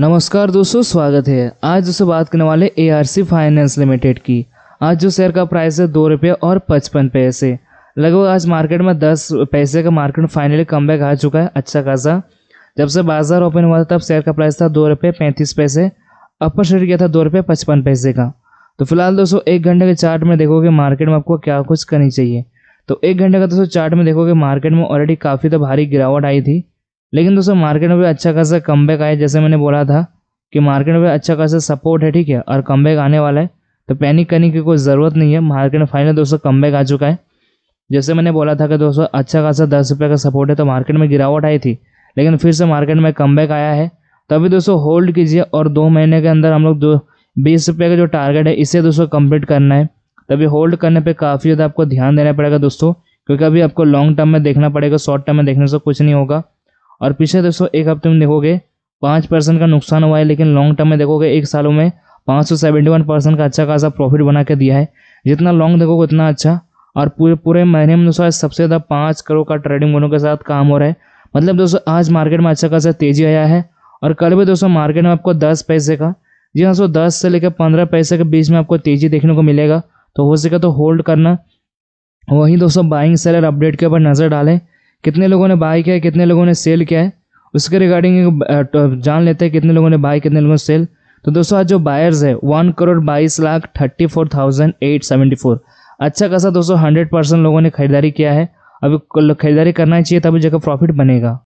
नमस्कार दोस्तों स्वागत है आज दोस्तों बात करने वाले A R C finance limited की आज जो शेयर का प्राइस है दो रुपये और पचपन पैसे लगभग आज मार्केट में दस पैसे का मार्केट फाइनली कम बैक आ चुका है अच्छा खासा जब से बाजार ओपन हुआ था तब शेयर का प्राइस था दो रुपये पैंतीस पैसे अपर शेयर गया था दो रुपये पचपन पैसे का तो फिलहाल दोस्तों एक घंटे के चार्ट में देखोगे मार्केट में आपको क्या कुछ करनी चाहिए तो एक घंटे का दोस्तों चार्ट में देखोगे मार्केट में ऑलरेडी काफ़ी तो भारी गिरावट आई थी लेकिन दोस्तों मार्केट में भी अच्छा खासा कम बैक आया जैसे मैंने बोला था कि मार्केट में अच्छा खासा सपोर्ट है ठीक है और कम बैक आने वाला है तो पैनिक करने की कोई ज़रूरत नहीं है मार्केट में फाइनल दोस्तों कम बैक आ चुका है जैसे मैंने बोला था कि दोस्तों अच्छा खासा दस रुपये का सपोर्ट है तो मार्केट में गिरावट आई थी लेकिन फिर से मार्केट में कम बैक आया है तो अभी दोस्तों होल्ड कीजिए और दो महीने के अंदर हम लोग दो बीस रुपये का जो टारगेट है इसे दोस्तों कंप्लीट करना है तभी होल्ड करने पे काफ़ी ज़्यादा आपको ध्यान देना पड़ेगा दोस्तों क्योंकि अभी आपको लॉन्ग टर्म में देखना पड़ेगा शॉर्ट टर्म में देखने से कुछ नहीं होगा और पीछे दोस्तों एक हफ्ते में देखोगे पाँच परसेंट का नुकसान हुआ है लेकिन लॉन्ग टर्म में देखोगे एक सालों में पाँच सौ सेवेंटी वन परसेंट का अच्छा खासा प्रॉफिट बना के दिया है जितना लॉन्ग देखोगे उतना अच्छा और पूरे पूरे महीने में दोस्तों सबसे ज़्यादा पाँच करोड़ का ट्रेडिंग बनों के साथ काम हो रहा है मतलब दोस्तों आज मार्केट में अच्छा खासा तेजी आया है और कल भी दोस्तों मार्केट में आपको दस पैसे का जी हाँ सो दस से लेकर पंद्रह पैसे के बीच में आपको तेजी देखने को मिलेगा तो हो सके तो होल्ड करना वहीं दोस्तों बाइंग सेलर अपडेट के ऊपर नज़र डालें कितने लोगों ने बाई किया है कितने लोगों ने सेल किया है उसके रिगार्डिंग तो जान लेते हैं कितने लोगों ने बाई कितने लोगों ने सेल तो दोस्तों आज जो बायर्स है वन करोड़ बाईस lakh thirty four thousand eight seventy four अच्छा खासा दोस्तों हंड्रेड परसेंट लोगों ने खरीदारी किया है अभी खरीदारी करना चाहिए तभी जगह प्रॉफिट बनेगा